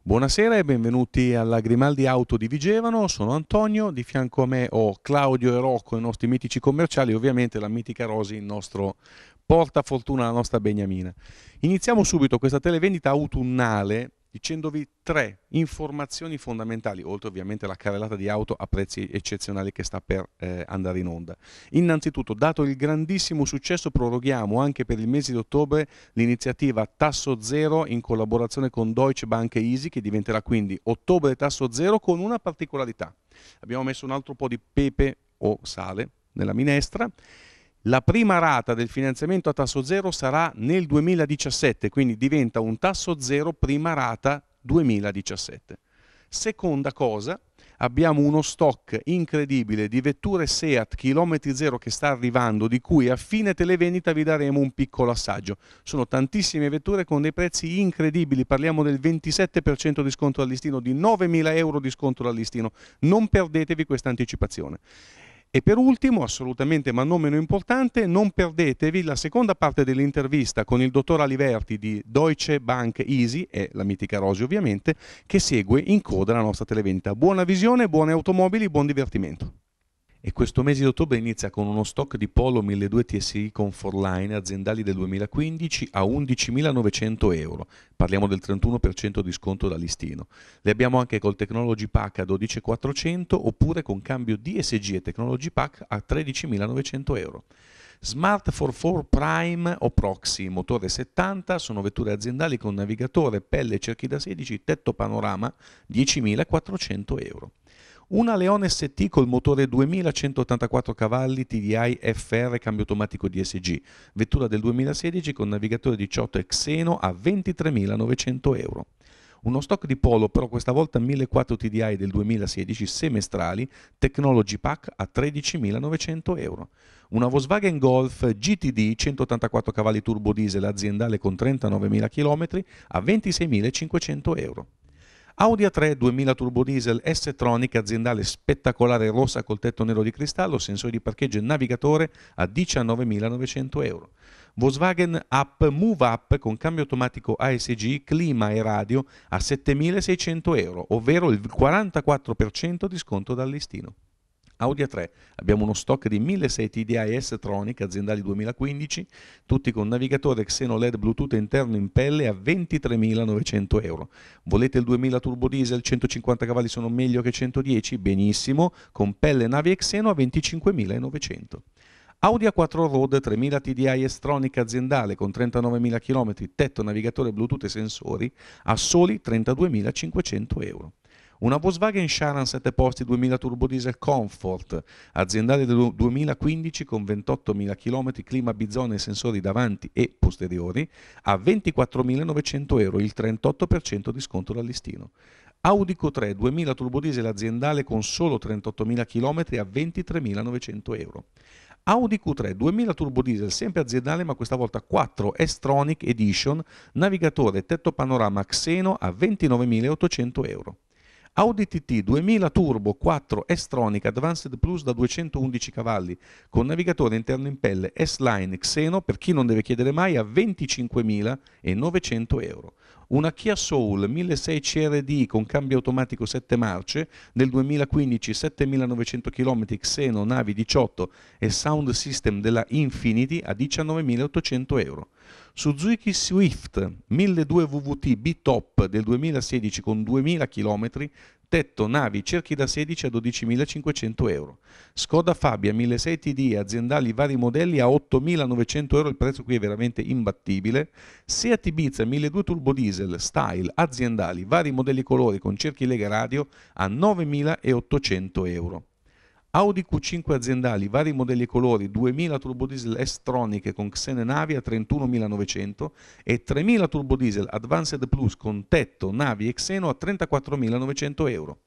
Buonasera e benvenuti alla Grimaldi Auto di Vigevano, sono Antonio, di fianco a me ho Claudio e Rocco, i nostri mitici commerciali, e ovviamente la mitica Rosi, il nostro portafortuna, la nostra beniamina. Iniziamo subito questa televendita autunnale dicendovi tre informazioni fondamentali, oltre ovviamente alla carrellata di auto a prezzi eccezionali che sta per eh, andare in onda. Innanzitutto, dato il grandissimo successo, proroghiamo anche per il mese di ottobre l'iniziativa Tasso Zero in collaborazione con Deutsche Bank Easy, che diventerà quindi ottobre tasso zero con una particolarità. Abbiamo messo un altro po' di pepe o sale nella minestra la prima rata del finanziamento a tasso zero sarà nel 2017, quindi diventa un tasso zero prima rata 2017. Seconda cosa, abbiamo uno stock incredibile di vetture SEAT chilometri zero che sta arrivando, di cui a fine televendita vi daremo un piccolo assaggio. Sono tantissime vetture con dei prezzi incredibili, parliamo del 27% di sconto al di 9.000 euro di sconto al Non perdetevi questa anticipazione. E per ultimo, assolutamente ma non meno importante, non perdetevi la seconda parte dell'intervista con il dottor Aliverti di Deutsche Bank Easy, e la mitica Rosi ovviamente, che segue in coda la nostra televendita. Buona visione, buone automobili, buon divertimento e questo mese di ottobre inizia con uno stock di Polo 1200 TSI Comfort Line aziendali del 2015 a 11.900 euro, parliamo del 31% di sconto da listino. Le abbiamo anche col Technology Pack a 12.400 oppure con cambio DSG e Technology Pack a 13.900 euro. Smart 44 Prime o Proxy, motore 70, sono vetture aziendali con navigatore, pelle, cerchi da 16, tetto panorama, 10.400 euro. Una Leone ST col motore 2184 cavalli TDI FR cambio automatico DSG, vettura del 2016 con navigatore 18 e Xeno a 23.900 euro. Uno stock di Polo, però questa volta 1400 TDI del 2016 semestrali, Technology Pack a 13.900 euro. Una Volkswagen Golf GTD 184 cavalli turbo diesel aziendale con 39.000 km a 26.500 euro. Audi A3 2000 turbo diesel S-Tronic aziendale spettacolare rossa col tetto nero di cristallo, sensori di parcheggio e navigatore a 19.900 euro. Volkswagen App Move Up con cambio automatico ASG, clima e radio a 7.600 euro, ovvero il 44% di sconto dal listino. Audi A3, abbiamo uno stock di 1.600 TDI S-Tronic aziendali 2015, tutti con navigatore Xeno LED Bluetooth interno in pelle a 23.900 euro. Volete il 2000 turbo diesel, 150 cavalli sono meglio che 110? Benissimo, con pelle navi Xeno a 25.900. Audi A4 Road 3000 TDI S-Tronic aziendale con 39.000 km, tetto, navigatore, Bluetooth e sensori a soli 32.500 euro una Volkswagen Sharan 7 posti 2000 turbo diesel Comfort, aziendale del 2015 con 28.000 km, clima bizone e sensori davanti e posteriori, a 24.900 euro, il 38% di sconto dal listino. Audi Q3 2000 turbodiesel aziendale con solo 38.000 km a 23.900 euro. Audi Q3 2000 turbodiesel sempre aziendale ma questa volta 4 S-Tronic Edition, navigatore tetto panorama Xeno a 29.800 euro. Audi TT 2000 Turbo 4 S-Tronic Advanced Plus da 211 cavalli con navigatore interno in pelle S-Line Xeno per chi non deve chiedere mai a 25.900 euro una Kia Soul 1600 CRD con cambio automatico 7 marce, del 2015 7900 km Xeno Navi 18 e Sound System della Infinity a 19.800 euro. Suzuki Swift 1200 WVT B-Top del 2016 con 2000 km, tetto navi cerchi da 16 a 12.500 euro. Skoda Fabia 1.600 TD aziendali vari modelli a 8.900 euro, il prezzo qui è veramente imbattibile. Seat Ibiza 1.2 turbo diesel style aziendali vari modelli colori con cerchi lega radio a 9.800 euro. Audi Q5 aziendali, vari modelli e colori, 2000 turbodiesel S-Tronic con Xene Navi a 31.900 e 3000 turbodiesel Advanced Plus con tetto, navi e Xeno a 34.900 euro.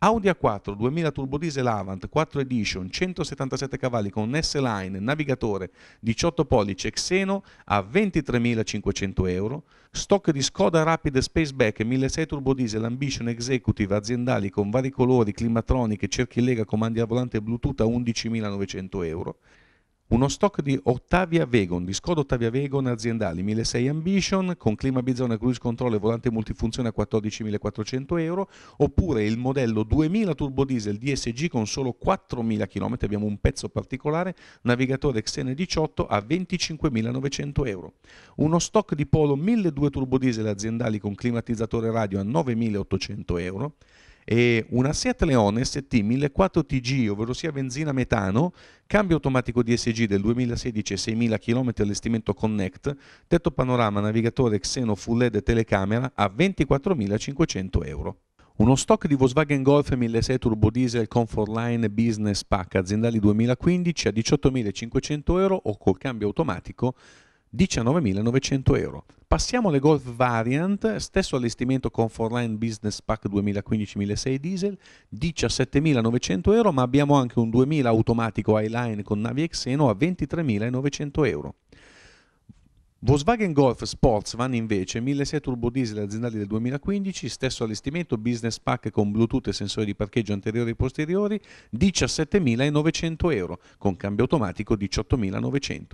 Audi A4 2000 turbo diesel Avant 4 Edition 177 cavalli con S-Line navigatore 18 pollici Xeno a 23.500 euro stock di Skoda Rapid Spaceback 1.6 turbo diesel Ambition Executive aziendali con vari colori, climatroniche, cerchi lega, comandi a volante Bluetooth a 11.900 euro uno stock di Ottavia Vegon, di Skoda Ottavia Vegon aziendali 1600 Ambition con clima bizzona, cruise control e volante multifunzione a 14.400 euro oppure il modello 2000 turbo diesel DSG con solo 4.000 km, abbiamo un pezzo particolare, navigatore Xene 18 a 25.900 euro. Uno stock di Polo 1200 turbo diesel aziendali con climatizzatore radio a 9.800 euro e una Seat Leone ST 1004 TG, ovvero sia benzina metano, cambio automatico DSG del 2016 e 6000 km allestimento Connect, tetto panorama, navigatore Xeno Full LED telecamera a 24.500 euro. Uno stock di Volkswagen Golf 1.6 Turbo Diesel Comfort Line Business Pack aziendali 2015 a 18.500 euro o col cambio automatico 19.900 euro. Passiamo alle Golf Variant, stesso allestimento con 4Line Business Pack 2015-1006 diesel, 17.900 euro, ma abbiamo anche un 2.000 automatico i-line con navi Exeno a 23.900 euro. Volkswagen Golf Sportsman invece, 1.6 turbo diesel aziendali del 2015, stesso allestimento, business pack con Bluetooth e sensori di parcheggio anteriori e posteriori, 17.900 euro, con cambio automatico 18.900. euro.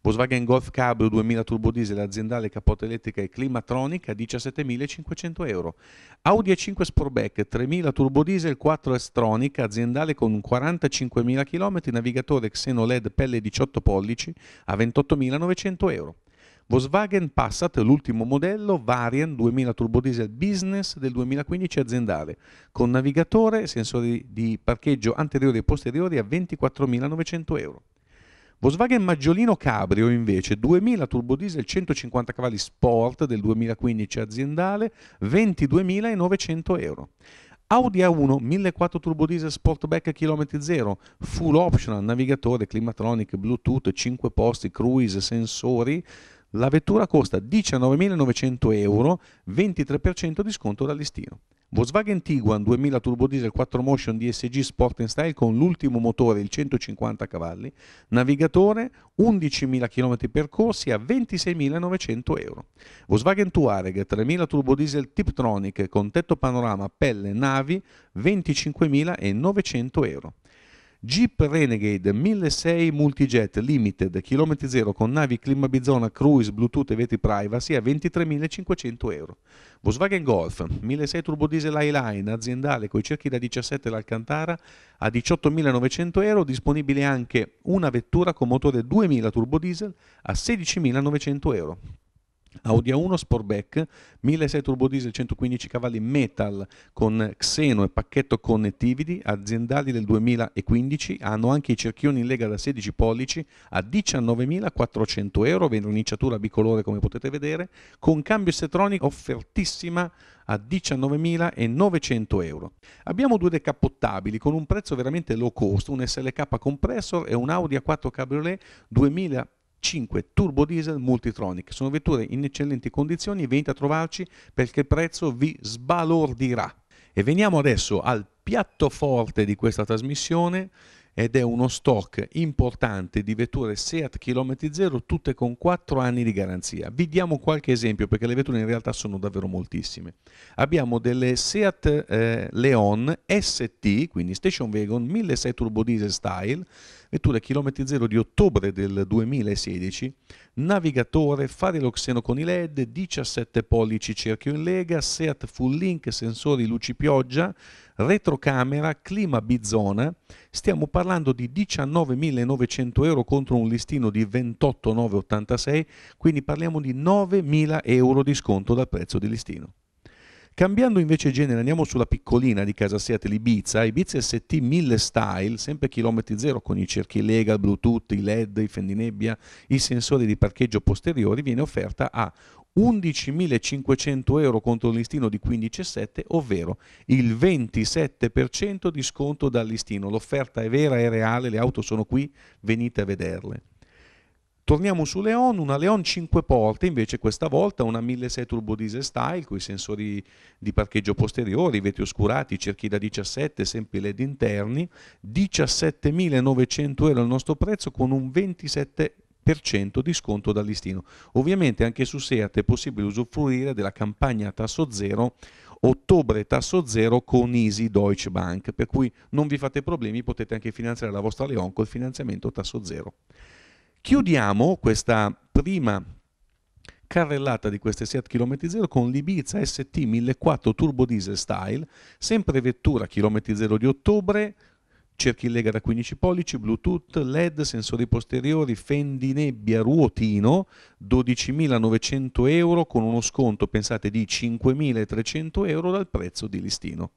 Volkswagen Golf Cabrio 2000 turbo diesel aziendale capote elettrica e climatronica 17.500 euro. Audi A5 Sportback 3000 turbo diesel 4 S-Tronic aziendale con 45.000 km navigatore Xeno LED pelle 18 pollici a 28.900 euro. Volkswagen Passat, l'ultimo modello, Varian 2000 turbodiesel business del 2015 aziendale, con navigatore, e sensori di parcheggio anteriori e posteriori a 24.900 euro. Volkswagen Maggiolino Cabrio invece 2000 turbodiesel 150 cavalli sport del 2015 aziendale 22.900 euro. Audi A1 1.4 turbodiesel Sportback chilometri zero, full optional, navigatore, climatronic, bluetooth, 5 posti, cruise, sensori. La vettura costa 19.900 euro, 23% di sconto da listino. Volkswagen Tiguan 2000 turbodiesel 4 motion DSG Sport and Style con l'ultimo motore, il 150 cavalli, navigatore, 11.000 km percorsi a 26.900 euro. Volkswagen Touareg 3000 turbodiesel Tiptronic con tetto panorama, pelle, navi, 25.900 euro. Jeep Renegade 1600 Multijet Limited, chilometri zero con navi climabizzona, cruise, bluetooth e vetri privacy a 23.500 euro. Volkswagen Golf 1600 Turbo Diesel Highline aziendale i cerchi da 17 l'Alcantara a 18.900 euro, disponibile anche una vettura con motore 2000 Turbo Diesel a 16.900 euro. Audi A1 Sportback 1.6 turbo diesel 115 cavalli metal con xeno e pacchetto connettivity aziendali del 2015 hanno anche i cerchioni in lega da 16 pollici a 19.400 euro verniciatura bicolore come potete vedere con cambio estetronico offertissima a 19.900 euro abbiamo due decappottabili con un prezzo veramente low cost un SLK compressor e un Audi A4 Cabriolet 2000 5 turbo diesel Multitronic. Sono vetture in eccellenti condizioni, venite a trovarci perché il prezzo vi sbalordirà. E veniamo adesso al piatto forte di questa trasmissione ed è uno stock importante di vetture SEAT chilometri zero tutte con 4 anni di garanzia. Vi diamo qualche esempio perché le vetture in realtà sono davvero moltissime. Abbiamo delle SEAT eh, Leon ST, quindi Station Wagon 1.6 Turbo Diesel Style vettura chilometri zero di ottobre del 2016, navigatore, fare l'oxeno con i LED, 17 pollici cerchio in lega, Seat Full Link, sensori luci pioggia, retrocamera, clima bizona. Stiamo parlando di 19.900 euro contro un listino di 28.986, quindi parliamo di 9.000 euro di sconto dal prezzo di listino. Cambiando invece genere, andiamo sulla piccolina di casa Seattle Ibiza, Ibiza ST 1000 Style, sempre chilometri zero con i cerchi Lega, il Bluetooth, i LED, i fendinebbia, i sensori di parcheggio posteriori, viene offerta a 11.500 euro contro un listino di 15,7, ovvero il 27% di sconto dal listino. L'offerta è vera e reale, le auto sono qui, venite a vederle. Torniamo su Leon, una Leon 5 porte, invece questa volta una 1600 Turbo Diesel Style, con i sensori di parcheggio posteriori, vetri oscurati, cerchi da 17, sempre LED interni, 17.900 euro il nostro prezzo con un 27 di sconto dal listino. Ovviamente anche su SEAT è possibile usufruire della campagna tasso zero ottobre tasso zero con Easy Deutsche Bank, per cui non vi fate problemi, potete anche finanziare la vostra Leon col finanziamento tasso zero. Chiudiamo questa prima carrellata di queste 7 km 0 con l'Ibiza ST 1004 Turbo Diesel Style, sempre vettura km 0 di ottobre, cerchi in lega da 15 pollici, Bluetooth, LED, sensori posteriori, fendi nebbia, ruotino, 12.900 euro con uno sconto, pensate, di 5.300 euro dal prezzo di listino.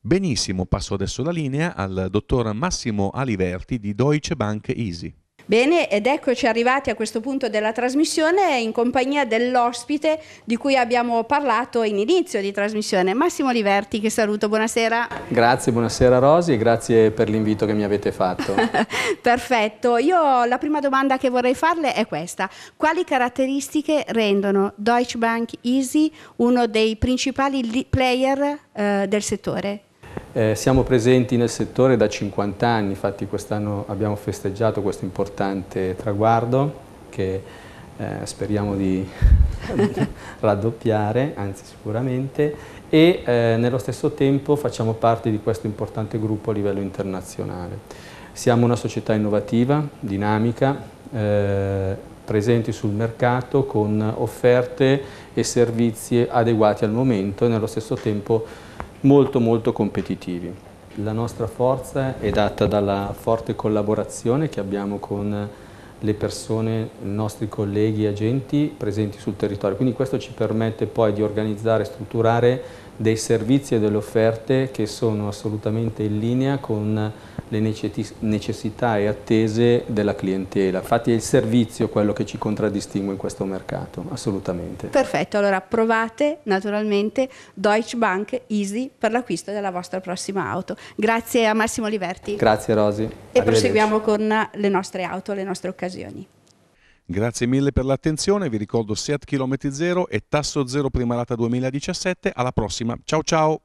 Benissimo, passo adesso la linea al dottor Massimo Aliverti di Deutsche Bank Easy. Bene, ed eccoci arrivati a questo punto della trasmissione in compagnia dell'ospite di cui abbiamo parlato in inizio di trasmissione, Massimo Liverti, che saluto, buonasera. Grazie, buonasera Rosi e grazie per l'invito che mi avete fatto. Perfetto, io la prima domanda che vorrei farle è questa, quali caratteristiche rendono Deutsche Bank Easy uno dei principali player eh, del settore? Eh, siamo presenti nel settore da 50 anni, infatti quest'anno abbiamo festeggiato questo importante traguardo che eh, speriamo di raddoppiare, anzi sicuramente, e eh, nello stesso tempo facciamo parte di questo importante gruppo a livello internazionale. Siamo una società innovativa, dinamica, eh, presenti sul mercato con offerte e servizi adeguati al momento e nello stesso tempo molto molto competitivi. La nostra forza è data dalla forte collaborazione che abbiamo con le persone, i nostri colleghi agenti presenti sul territorio. Quindi questo ci permette poi di organizzare e strutturare dei servizi e delle offerte che sono assolutamente in linea con le necessità e attese della clientela. Infatti è il servizio quello che ci contraddistingue in questo mercato, assolutamente. Perfetto, allora provate naturalmente Deutsche Bank Easy per l'acquisto della vostra prossima auto. Grazie a Massimo Liberti. Grazie Rosi. E proseguiamo con le nostre auto, le nostre occasioni. Grazie mille per l'attenzione, vi ricordo Seat Chilometri Zero e Tasso Zero Prima Rata 2017, alla prossima, ciao ciao!